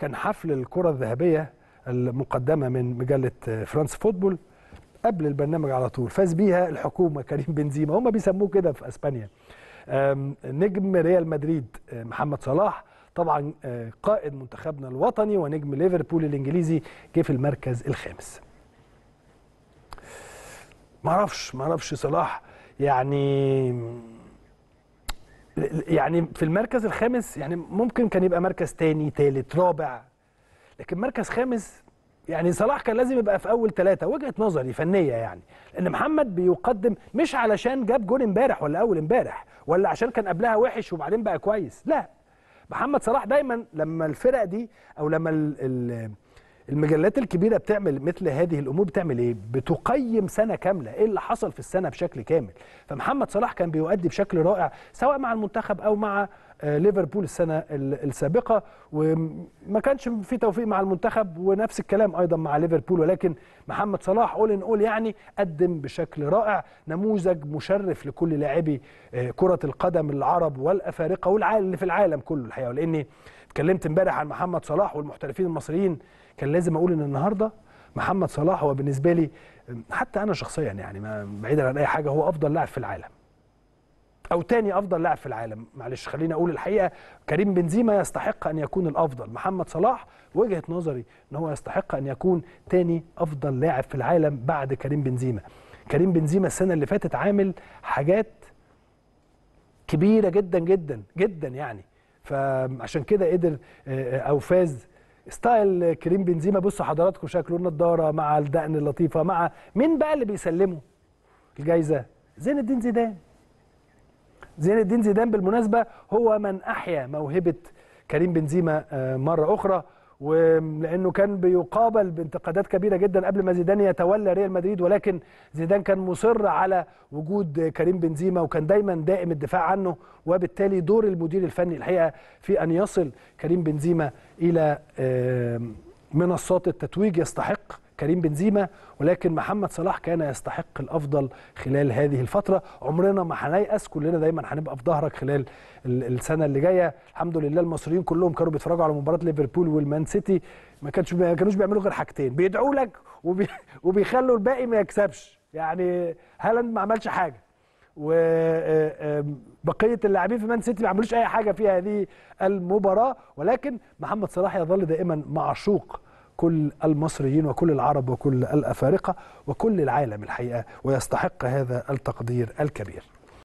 كان حفل الكرة الذهبية المقدمة من مجلة فرانس فوتبول قبل البرنامج على طول فاز بيها الحكومة كريم بنزيما هم بيسموه كده في أسبانيا نجم ريال مدريد آه، محمد صلاح طبعا آه، قائد منتخبنا الوطني ونجم ليفربول الانجليزي جه في المركز الخامس معرفش معرفش صلاح يعني يعني في المركز الخامس يعني ممكن كان يبقى مركز تاني تالت رابع لكن مركز خامس يعني صلاح كان لازم يبقى في اول ثلاثه وجهه نظري فنيه يعني لان محمد بيقدم مش علشان جاب جون امبارح ولا اول امبارح ولا عشان كان قبلها وحش وبعدين بقى كويس لا محمد صلاح دايما لما الفرق دي او لما الـ الـ المجلات الكبيره بتعمل مثل هذه الامور بتعمل ايه بتقيم سنه كامله ايه اللي حصل في السنه بشكل كامل فمحمد صلاح كان بيؤدي بشكل رائع سواء مع المنتخب او مع آه، ليفربول السنه السابقه وما كانش في توفيق مع المنتخب ونفس الكلام ايضا مع ليفربول ولكن محمد صلاح اول ان اول يعني قدم بشكل رائع نموذج مشرف لكل لاعبي آه، كره القدم العرب والافارقه والعالم اللي في العالم كله الحقيقه لاني اتكلمت امبارح عن محمد صلاح والمحترفين المصريين كان لازم اقول ان النهارده محمد صلاح هو بالنسبه لي آه، حتى انا شخصيا يعني بعيدا عن اي حاجه هو افضل لاعب في العالم او تاني افضل لاعب في العالم معلش خليني اقول الحقيقه كريم بنزيما يستحق ان يكون الافضل محمد صلاح وجهه نظري ان هو يستحق ان يكون تاني افضل لاعب في العالم بعد كريم بنزيما كريم بنزيما السنه اللي فاتت عامل حاجات كبيره جدا جدا جدا يعني فعشان كده قدر آه، او فاز ستايل كريم بنزيما بصوا حضراتكم شكله النضاره مع الدقن اللطيفه مع مين بقى اللي بيسلمه الجايزه زين الدين زيدان زين الدين زيدان بالمناسبة هو من أحيا موهبة كريم بنزيما آه، مرة أخرى ولانه كان بيقابل بانتقادات كبيره جدا قبل ما زيدان يتولى ريال مدريد ولكن زيدان كان مصر على وجود كريم بنزيما وكان دايما دائم الدفاع عنه وبالتالي دور المدير الفني الحقيقه في ان يصل كريم بنزيما الى آه، منصات التتويج يستحق كريم بنزيما ولكن محمد صلاح كان يستحق الافضل خلال هذه الفتره عمرنا ما هنيأس كلنا دايما هنبقى في ظهرك خلال السنه اللي جايه الحمد لله المصريين كلهم كانوا بيتفرجوا على مباراه ليفربول والمان سيتي ما كانش ما كانوش بيعملوا غير حاجتين بيدعوا لك وبي وبيخلوا الباقي ما يكسبش يعني هالاند ما عملش حاجه وبقيه آه، آه، اللاعبين في مان سيتي ما عملوش اي حاجه في هذه المباراه ولكن محمد صلاح يظل دائما معشوق كل المصريين وكل العرب وكل الأفارقة وكل العالم الحقيقة ويستحق هذا التقدير الكبير